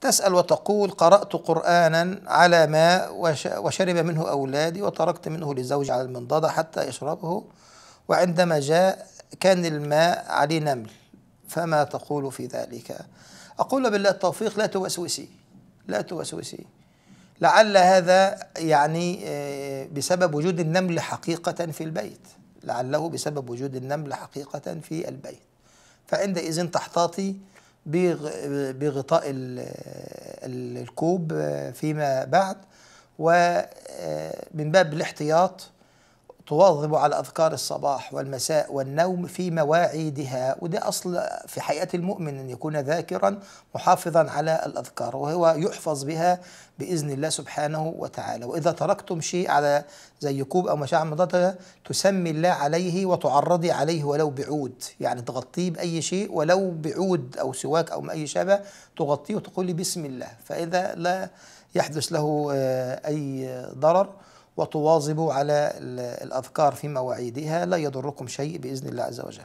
تسأل وتقول قرأت قرآنا على ماء وشرب منه أولادي وتركت منه لزوجي على المنضدة حتى يشربه وعندما جاء كان الماء عليه نمل فما تقول في ذلك أقول بالله التوفيق لا توسوسي لا توسوسي لعل هذا يعني آه، بسبب وجود النمل حقيقة في البيت لعله بسبب وجود النمل حقيقة في البيت فعندئذ تحتاطي بغطاء الكوب فيما بعد ومن آه، باب الاحتياط تواظب على أذكار الصباح والمساء والنوم في مواعيدها وده أصل في حياة المؤمن أن يكون ذاكرا محافظا على الأذكار وهو يحفظ بها بإذن الله سبحانه وتعالى وإذا تركتم شيء على زي كوب أو مشاعر مضادة تسمي الله عليه وتعرضي عليه ولو بعود يعني تغطيه بأي شيء ولو بعود أو سواك أو أي شبه تغطيه وتقولي بسم الله فإذا لا يحدث له آه، أي ضرر وتواظبوا على الأذكار في مواعيدها لا يضركم شيء بإذن الله عز وجل